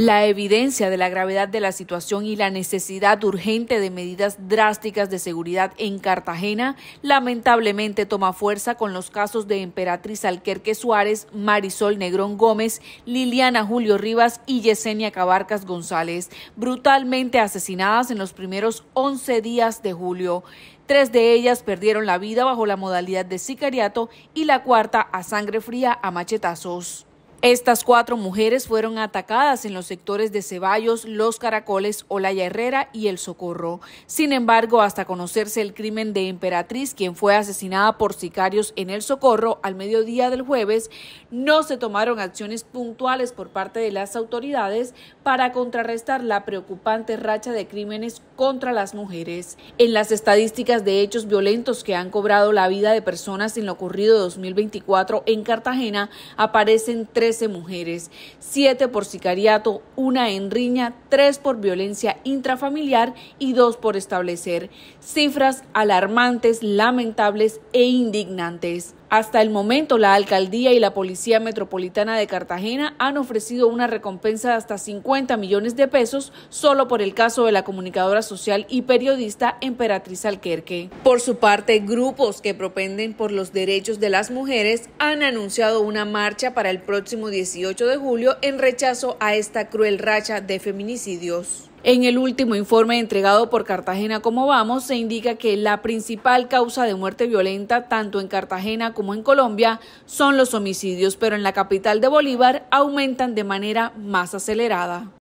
La evidencia de la gravedad de la situación y la necesidad urgente de medidas drásticas de seguridad en Cartagena lamentablemente toma fuerza con los casos de Emperatriz Alquerque Suárez, Marisol Negrón Gómez, Liliana Julio Rivas y Yesenia Cabarcas González, brutalmente asesinadas en los primeros 11 días de julio. Tres de ellas perdieron la vida bajo la modalidad de sicariato y la cuarta a sangre fría a machetazos. Estas cuatro mujeres fueron atacadas en los sectores de Ceballos, Los Caracoles, Olaya Herrera y El Socorro. Sin embargo, hasta conocerse el crimen de Emperatriz, quien fue asesinada por sicarios en El Socorro al mediodía del jueves, no se tomaron acciones puntuales por parte de las autoridades para contrarrestar la preocupante racha de crímenes contra las mujeres. En las estadísticas de hechos violentos que han cobrado la vida de personas en lo ocurrido 2024 en Cartagena, aparecen tres mujeres, 7 por sicariato, 1 en riña, 3 por violencia intrafamiliar y 2 por establecer. Cifras alarmantes, lamentables e indignantes. Hasta el momento, la alcaldía y la Policía Metropolitana de Cartagena han ofrecido una recompensa de hasta 50 millones de pesos solo por el caso de la comunicadora social y periodista Emperatriz Alquerque. Por su parte, grupos que propenden por los derechos de las mujeres han anunciado una marcha para el próximo 18 de julio en rechazo a esta cruel racha de feminicidios. En el último informe entregado por Cartagena como Vamos, se indica que la principal causa de muerte violenta, tanto en Cartagena como en Colombia, son los homicidios, pero en la capital de Bolívar aumentan de manera más acelerada.